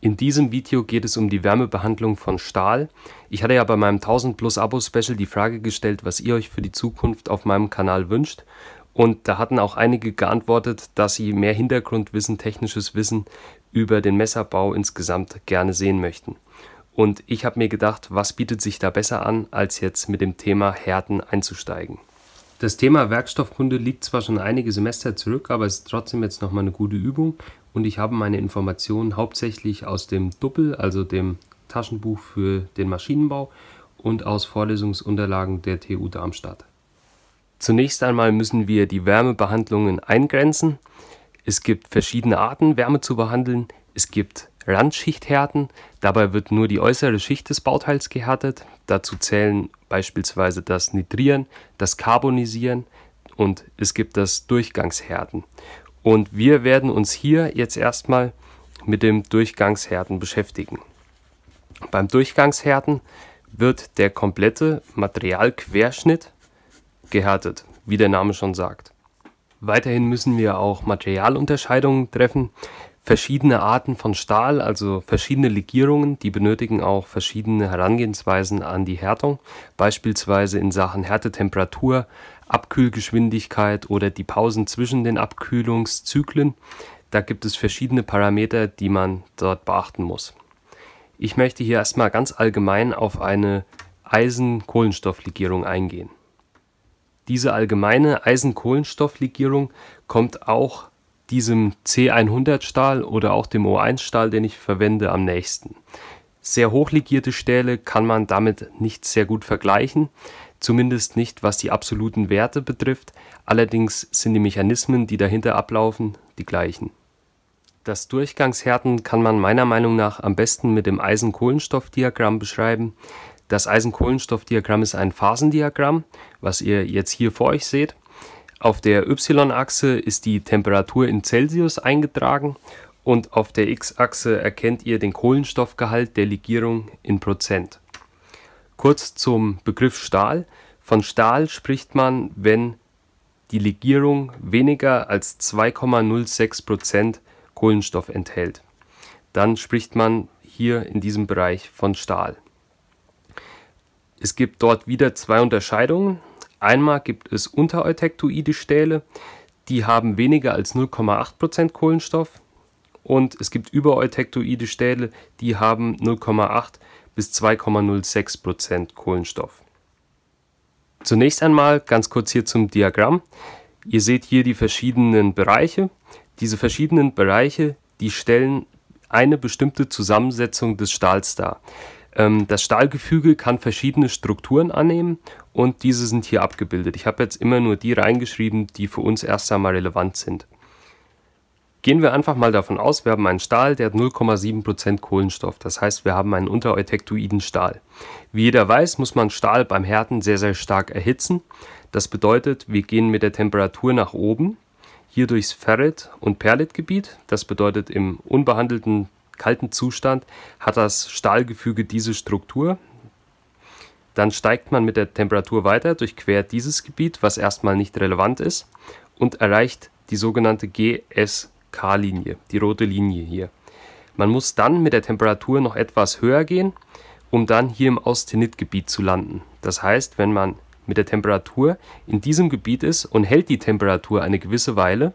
In diesem Video geht es um die Wärmebehandlung von Stahl. Ich hatte ja bei meinem 1000 plus Abo Special die Frage gestellt, was ihr euch für die Zukunft auf meinem Kanal wünscht. Und da hatten auch einige geantwortet, dass sie mehr Hintergrundwissen, technisches Wissen über den Messerbau insgesamt gerne sehen möchten. Und ich habe mir gedacht, was bietet sich da besser an, als jetzt mit dem Thema Härten einzusteigen. Das Thema Werkstoffkunde liegt zwar schon einige Semester zurück, aber es ist trotzdem jetzt nochmal eine gute Übung und ich habe meine Informationen hauptsächlich aus dem Doppel, also dem Taschenbuch für den Maschinenbau und aus Vorlesungsunterlagen der TU Darmstadt. Zunächst einmal müssen wir die Wärmebehandlungen eingrenzen. Es gibt verschiedene Arten, Wärme zu behandeln. Es gibt Randschichthärten. Dabei wird nur die äußere Schicht des Bauteils gehärtet. Dazu zählen beispielsweise das Nitrieren, das Carbonisieren und es gibt das Durchgangshärten. Und wir werden uns hier jetzt erstmal mit dem Durchgangshärten beschäftigen. Beim Durchgangshärten wird der komplette Materialquerschnitt gehärtet, wie der Name schon sagt. Weiterhin müssen wir auch Materialunterscheidungen treffen, verschiedene Arten von Stahl, also verschiedene Legierungen, die benötigen auch verschiedene Herangehensweisen an die Härtung, beispielsweise in Sachen Härtetemperatur, Abkühlgeschwindigkeit oder die Pausen zwischen den Abkühlungszyklen. Da gibt es verschiedene Parameter, die man dort beachten muss. Ich möchte hier erstmal ganz allgemein auf eine Eisen-Kohlenstofflegierung eingehen. Diese allgemeine Eisen-Kohlenstofflegierung kommt auch diesem C100 Stahl oder auch dem O1 Stahl, den ich verwende, am nächsten. Sehr hochlegierte Stähle kann man damit nicht sehr gut vergleichen, zumindest nicht was die absoluten Werte betrifft, allerdings sind die Mechanismen, die dahinter ablaufen, die gleichen. Das Durchgangshärten kann man meiner Meinung nach am besten mit dem Eisen-Kohlenstoff-Diagramm beschreiben. Das Eisen-Kohlenstoff-Diagramm ist ein Phasendiagramm, was ihr jetzt hier vor euch seht. Auf der Y-Achse ist die Temperatur in Celsius eingetragen und auf der X-Achse erkennt ihr den Kohlenstoffgehalt der Legierung in Prozent. Kurz zum Begriff Stahl. Von Stahl spricht man, wenn die Legierung weniger als 2,06% Prozent Kohlenstoff enthält. Dann spricht man hier in diesem Bereich von Stahl. Es gibt dort wieder zwei Unterscheidungen. Einmal gibt es untereutektoide Stähle, die haben weniger als 0,8% Kohlenstoff und es gibt übereutektoide Stähle, die haben 0,8 bis 2,06% Kohlenstoff. Zunächst einmal ganz kurz hier zum Diagramm. Ihr seht hier die verschiedenen Bereiche. Diese verschiedenen Bereiche, die stellen eine bestimmte Zusammensetzung des Stahls dar. Ähm, das Stahlgefüge kann verschiedene Strukturen annehmen und diese sind hier abgebildet. Ich habe jetzt immer nur die reingeschrieben, die für uns erst einmal relevant sind. Gehen wir einfach mal davon aus, wir haben einen Stahl, der hat 0,7% Kohlenstoff. Das heißt, wir haben einen untereutectoiden Stahl. Wie jeder weiß, muss man Stahl beim Härten sehr, sehr stark erhitzen. Das bedeutet, wir gehen mit der Temperatur nach oben, hier durchs Ferrit- und Perlitgebiet. Das bedeutet, im unbehandelten kalten Zustand hat das Stahlgefüge diese Struktur. Dann steigt man mit der Temperatur weiter, durchquert dieses Gebiet, was erstmal nicht relevant ist, und erreicht die sogenannte GSK-Linie, die rote Linie hier. Man muss dann mit der Temperatur noch etwas höher gehen, um dann hier im Austenitgebiet zu landen. Das heißt, wenn man mit der Temperatur in diesem Gebiet ist und hält die Temperatur eine gewisse Weile,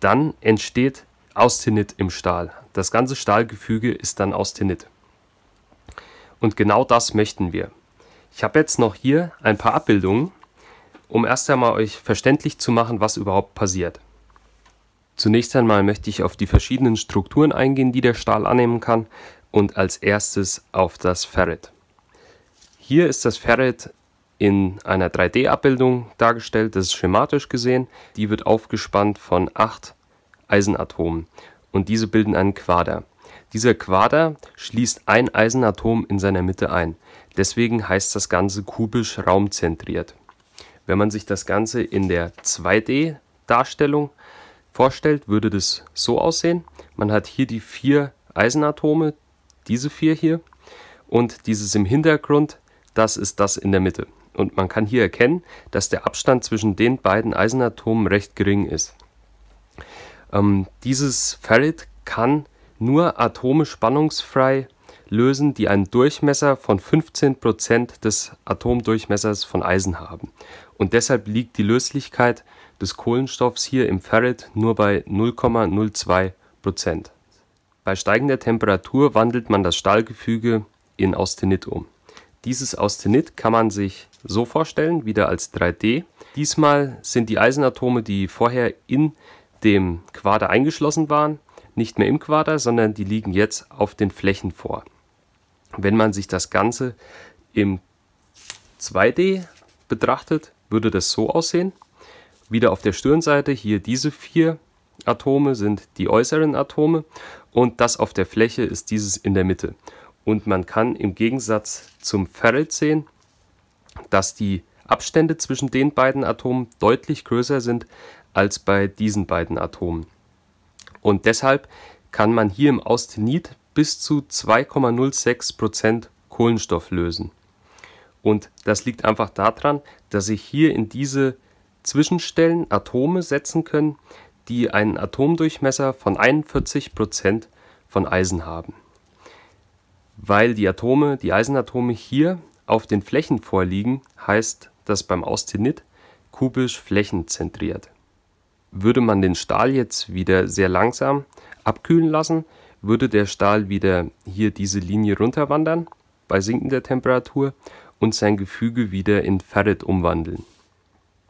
dann entsteht aus im Stahl. Das ganze Stahlgefüge ist dann aus Und genau das möchten wir. Ich habe jetzt noch hier ein paar Abbildungen, um erst einmal euch verständlich zu machen, was überhaupt passiert. Zunächst einmal möchte ich auf die verschiedenen Strukturen eingehen, die der Stahl annehmen kann und als erstes auf das Ferret. Hier ist das Ferret in einer 3D-Abbildung dargestellt, das ist schematisch gesehen. Die wird aufgespannt von 8 Eisenatomen und diese bilden einen Quader. Dieser Quader schließt ein Eisenatom in seiner Mitte ein. Deswegen heißt das Ganze kubisch raumzentriert. Wenn man sich das Ganze in der 2D-Darstellung vorstellt, würde das so aussehen. Man hat hier die vier Eisenatome, diese vier hier, und dieses im Hintergrund, das ist das in der Mitte. Und man kann hier erkennen, dass der Abstand zwischen den beiden Eisenatomen recht gering ist. Ähm, dieses Ferrit kann nur Atome spannungsfrei lösen, die einen Durchmesser von 15 des Atomdurchmessers von Eisen haben. Und deshalb liegt die Löslichkeit des Kohlenstoffs hier im Ferrit nur bei 0,02 Bei steigender Temperatur wandelt man das Stahlgefüge in Austenit um. Dieses Austenit kann man sich so vorstellen, wieder als 3D. Diesmal sind die Eisenatome, die vorher in dem Quader eingeschlossen waren, nicht mehr im Quader, sondern die liegen jetzt auf den Flächen vor. Wenn man sich das Ganze im 2D betrachtet, würde das so aussehen. Wieder auf der Stirnseite hier diese vier Atome sind die äußeren Atome und das auf der Fläche ist dieses in der Mitte. Und man kann im Gegensatz zum Ferrit sehen, dass die Abstände zwischen den beiden Atomen deutlich größer sind als bei diesen beiden Atomen. Und deshalb kann man hier im Austenit bis zu 2,06% Kohlenstoff lösen. Und das liegt einfach daran, dass sich hier in diese Zwischenstellen Atome setzen können, die einen Atomdurchmesser von 41% von Eisen haben. Weil die Atome, die Eisenatome hier auf den Flächen vorliegen, heißt das beim Austenit kubisch flächenzentriert. Würde man den Stahl jetzt wieder sehr langsam abkühlen lassen, würde der Stahl wieder hier diese Linie runterwandern bei sinkender Temperatur und sein Gefüge wieder in Ferrit umwandeln.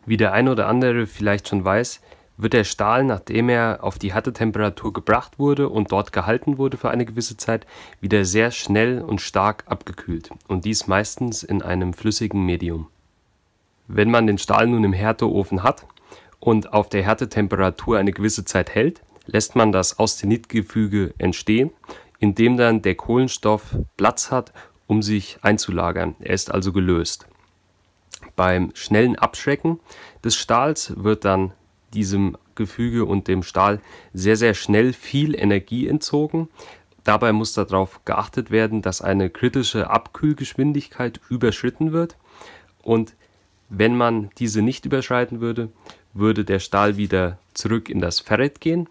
Wie der ein oder andere vielleicht schon weiß, wird der Stahl, nachdem er auf die harte Temperatur gebracht wurde und dort gehalten wurde für eine gewisse Zeit, wieder sehr schnell und stark abgekühlt und dies meistens in einem flüssigen Medium. Wenn man den Stahl nun im Härteofen hat, und auf der Härtetemperatur eine gewisse Zeit hält, lässt man das Austenitgefüge entstehen, indem dann der Kohlenstoff Platz hat, um sich einzulagern. Er ist also gelöst. Beim schnellen Abschrecken des Stahls wird dann diesem Gefüge und dem Stahl sehr, sehr schnell viel Energie entzogen. Dabei muss darauf geachtet werden, dass eine kritische Abkühlgeschwindigkeit überschritten wird. Und wenn man diese nicht überschreiten würde, würde der Stahl wieder zurück in das Ferret gehen.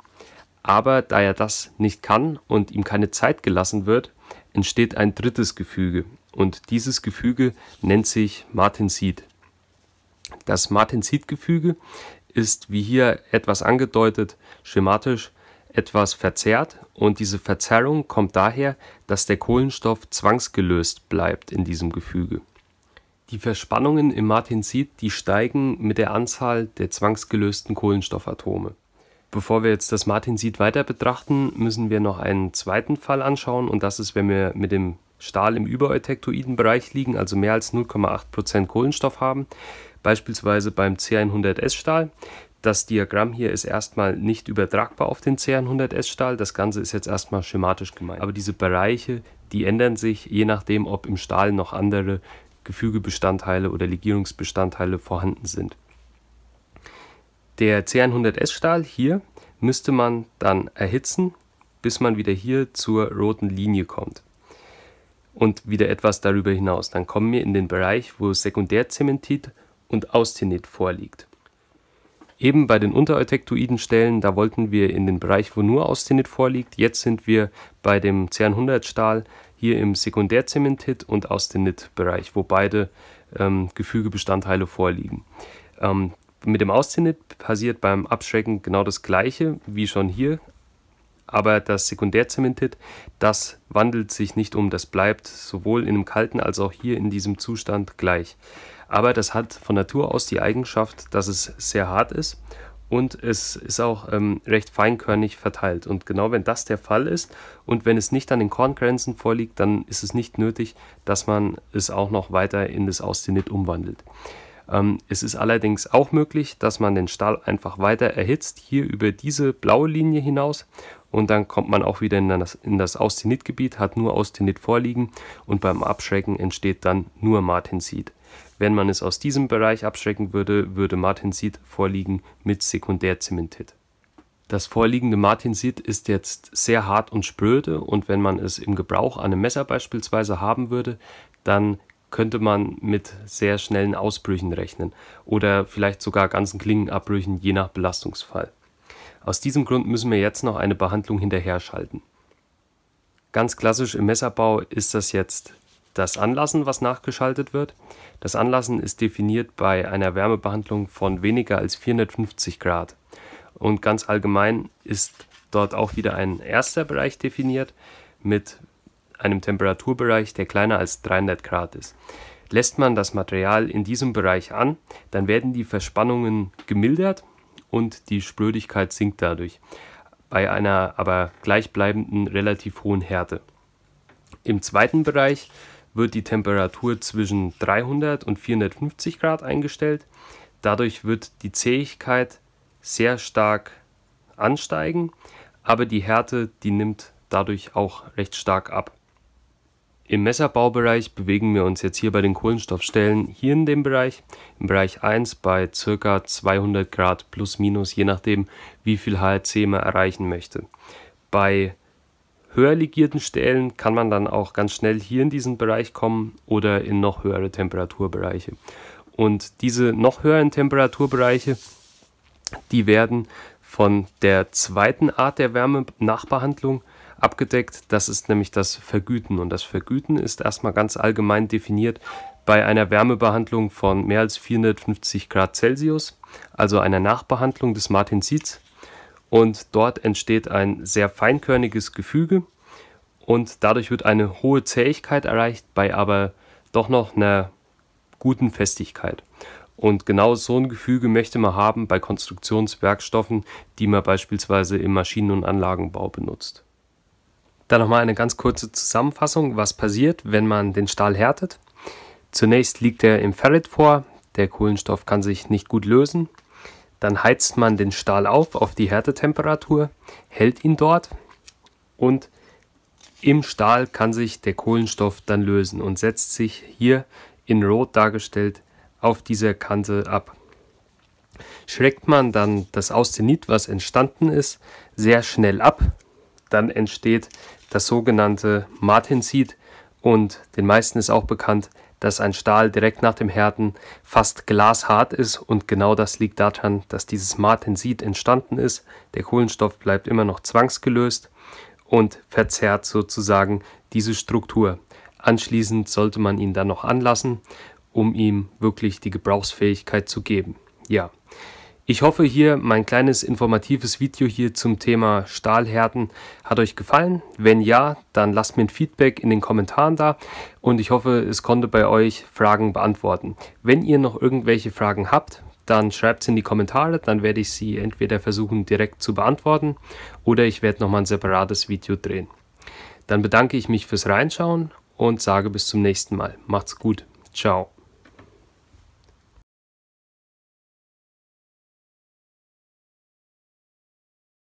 Aber da er das nicht kann und ihm keine Zeit gelassen wird, entsteht ein drittes Gefüge. Und dieses Gefüge nennt sich Martensit. Das Martensit-Gefüge ist, wie hier etwas angedeutet, schematisch etwas verzerrt und diese Verzerrung kommt daher, dass der Kohlenstoff zwangsgelöst bleibt in diesem Gefüge. Die Verspannungen im Martensit, die steigen mit der Anzahl der zwangsgelösten Kohlenstoffatome. Bevor wir jetzt das Martensit weiter betrachten, müssen wir noch einen zweiten Fall anschauen und das ist, wenn wir mit dem Stahl im übereutectoiden Bereich liegen, also mehr als 0,8% Kohlenstoff haben, beispielsweise beim C100S Stahl. Das Diagramm hier ist erstmal nicht übertragbar auf den C100S Stahl, das Ganze ist jetzt erstmal schematisch gemeint. Aber diese Bereiche, die ändern sich je nachdem, ob im Stahl noch andere Gefügebestandteile oder Legierungsbestandteile vorhanden sind. Der C100S-Stahl hier müsste man dann erhitzen, bis man wieder hier zur roten Linie kommt. Und wieder etwas darüber hinaus. Dann kommen wir in den Bereich, wo Sekundärzementit und Austenit vorliegt. Eben bei den untereutectoiden Stellen, da wollten wir in den Bereich, wo nur Austenit vorliegt. Jetzt sind wir bei dem C100-Stahl hier im Sekundärzementit und Austenit-Bereich, wo beide ähm, Gefügebestandteile vorliegen. Ähm, mit dem Austenit passiert beim Abschrecken genau das gleiche wie schon hier, aber das Sekundärzementit, das wandelt sich nicht um, das bleibt sowohl in dem kalten als auch hier in diesem Zustand gleich. Aber das hat von Natur aus die Eigenschaft, dass es sehr hart ist und es ist auch ähm, recht feinkörnig verteilt. Und genau wenn das der Fall ist und wenn es nicht an den Korngrenzen vorliegt, dann ist es nicht nötig, dass man es auch noch weiter in das Austenit umwandelt. Ähm, es ist allerdings auch möglich, dass man den Stahl einfach weiter erhitzt, hier über diese blaue Linie hinaus und dann kommt man auch wieder in das, in das austenit hat nur Austenit vorliegen und beim Abschrecken entsteht dann nur Martensit. Wenn man es aus diesem Bereich abschrecken würde, würde Martensit vorliegen mit Sekundärzementit. Das vorliegende Martensit ist jetzt sehr hart und spröde und wenn man es im Gebrauch an einem Messer beispielsweise haben würde, dann könnte man mit sehr schnellen Ausbrüchen rechnen oder vielleicht sogar ganzen Klingenabbrüchen je nach Belastungsfall. Aus diesem Grund müssen wir jetzt noch eine Behandlung hinterher schalten. Ganz klassisch im Messerbau ist das jetzt das Anlassen, was nachgeschaltet wird. Das Anlassen ist definiert bei einer Wärmebehandlung von weniger als 450 Grad. Und ganz allgemein ist dort auch wieder ein erster Bereich definiert mit einem Temperaturbereich, der kleiner als 300 Grad ist. Lässt man das Material in diesem Bereich an, dann werden die Verspannungen gemildert und die Sprödigkeit sinkt dadurch, bei einer aber gleichbleibenden relativ hohen Härte. Im zweiten Bereich wird die Temperatur zwischen 300 und 450 Grad eingestellt. Dadurch wird die Zähigkeit sehr stark ansteigen, aber die Härte, die nimmt dadurch auch recht stark ab. Im Messerbaubereich bewegen wir uns jetzt hier bei den Kohlenstoffstellen hier in dem Bereich, im Bereich 1 bei ca. 200 Grad plus minus, je nachdem wie viel HRC man erreichen möchte. Bei höher legierten Stellen kann man dann auch ganz schnell hier in diesen Bereich kommen oder in noch höhere Temperaturbereiche. Und diese noch höheren Temperaturbereiche, die werden von der zweiten Art der Wärmenachbehandlung abgedeckt. Das ist nämlich das Vergüten. Und das Vergüten ist erstmal ganz allgemein definiert bei einer Wärmebehandlung von mehr als 450 Grad Celsius, also einer Nachbehandlung des Martensits. Und dort entsteht ein sehr feinkörniges Gefüge und dadurch wird eine hohe Zähigkeit erreicht, bei aber doch noch einer guten Festigkeit. Und genau so ein Gefüge möchte man haben bei Konstruktionswerkstoffen, die man beispielsweise im Maschinen- und Anlagenbau benutzt. Dann nochmal eine ganz kurze Zusammenfassung, was passiert, wenn man den Stahl härtet. Zunächst liegt er im Ferrit vor, der Kohlenstoff kann sich nicht gut lösen. Dann heizt man den Stahl auf auf die Härtetemperatur, hält ihn dort und im Stahl kann sich der Kohlenstoff dann lösen und setzt sich hier in Rot dargestellt auf dieser Kante ab. Schreckt man dann das Austenit, was entstanden ist, sehr schnell ab, dann entsteht das sogenannte Martensit. und den meisten ist auch bekannt, dass ein Stahl direkt nach dem Härten fast glashart ist und genau das liegt daran, dass dieses Martensit entstanden ist. Der Kohlenstoff bleibt immer noch zwangsgelöst und verzerrt sozusagen diese Struktur. Anschließend sollte man ihn dann noch anlassen, um ihm wirklich die Gebrauchsfähigkeit zu geben. Ja, ich hoffe hier, mein kleines informatives Video hier zum Thema Stahlhärten hat euch gefallen. Wenn ja, dann lasst mir ein Feedback in den Kommentaren da und ich hoffe, es konnte bei euch Fragen beantworten. Wenn ihr noch irgendwelche Fragen habt, dann schreibt es in die Kommentare, dann werde ich sie entweder versuchen direkt zu beantworten oder ich werde nochmal ein separates Video drehen. Dann bedanke ich mich fürs Reinschauen und sage bis zum nächsten Mal. Macht's gut. Ciao.